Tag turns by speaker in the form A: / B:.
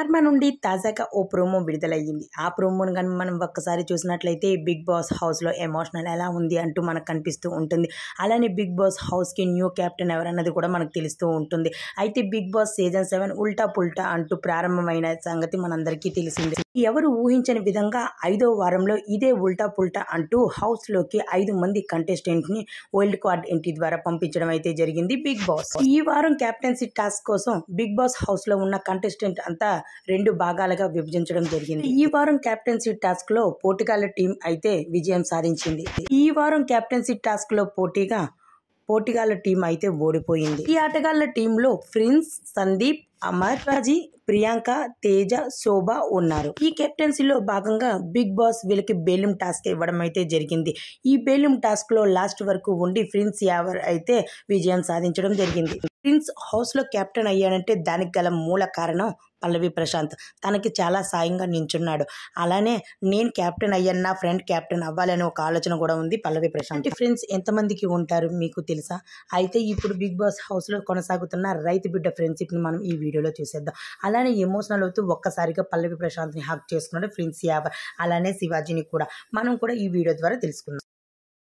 A: ధర్మ నుండి తాజాగా ఓ ప్రోమో విడుదలయ్యింది ఆ ప్రోమోను కానీ మనం ఒక్కసారి చూసినట్లయితే బిగ్ బాస్ హౌస్లో ఎమోషనల్ ఎలా ఉంది అంటూ మనకు కనిపిస్తూ ఉంటుంది అలానే బిగ్ బాస్ హౌస్కి న్యూ క్యాప్టెన్ ఎవరన్నది కూడా మనకు తెలుస్తూ ఉంటుంది అయితే బిగ్ బాస్ సీజన్ సెవెన్ ఉల్టా పుల్టా అంటూ ప్రారంభమైన సంగతి మనందరికీ తెలిసింది ఎవరు ఊహించని విధంగా ఐదో వారంలో ఇదే ఉల్టా పుల్టా అంటూ హౌస్లోకి ఐదు మంది కంటెస్టెంట్ని వరల్డ్ కార్డ్ ఎంట్రీ ద్వారా పంపించడం అయితే జరిగింది బిగ్ బాస్ ఈ వారం క్యాప్టెన్సీ టాస్క్ కోసం బిగ్ బాస్ హౌస్లో ఉన్న కంటెస్టెంట్ అంతా రెండు భాగాలుగా విభజించడం జరిగింది ఈ వారం కెప్టెన్సీ టాస్క్ లో పోటీగాల టీం అయితే విజయం సాధించింది ఈ వారం కెప్టెన్సీ టాస్క్ లో పోటీగా పోటీగాళ్ళ టీం అయితే ఓడిపోయింది ఈ ఆటగాళ్ల టీంలో ప్రిన్స్ సందీప్ అమర్ రాజీ ప్రియాంక తేజ శోభ ఉన్నారు ఈ కెప్టెన్సీలో భాగంగా బిగ్ బాస్ వీళ్ళకి బెలూమ్ టాస్క్ ఇవ్వడం అయితే జరిగింది ఈ బెలూమ్ టాస్క్ లో లాస్ట్ వరకు ఉండి ప్రిన్స్ యావర్ అయితే విజయం సాధించడం జరిగింది ప్రిన్స్ హౌస్ లో కెప్టెన్ అయ్యాడంటే దానికి గల మూల కారణం పల్లవి ప్రశాంత్ తనకి చాలా సాయంగా నించున్నాడు అలానే నేను క్యాప్టెన్ అయ్యాను నా ఫ్రెండ్ క్యాప్టెన్ అవ్వాలనే ఒక ఆలోచన కూడా ఉంది పల్లవి ప్రశాంత్ ఫ్రెండ్స్ ఎంతమందికి ఉంటారు మీకు తెలుసా అయితే ఇప్పుడు బిగ్ బాస్ హౌస్లో కొనసాగుతున్న రైతు బిడ్డ ఫ్రెండ్షిప్ని మనం ఈ వీడియోలో చూసేద్దాం అలానే ఎమోషనల్ అవుతూ ఒక్కసారిగా పల్లవి ప్రశాంత్ని హక్ చేసుకున్నాడు ఫ్రెండ్స్ యావర్ అలానే శివాజీని కూడా మనం కూడా ఈ వీడియో ద్వారా తెలుసుకుందాం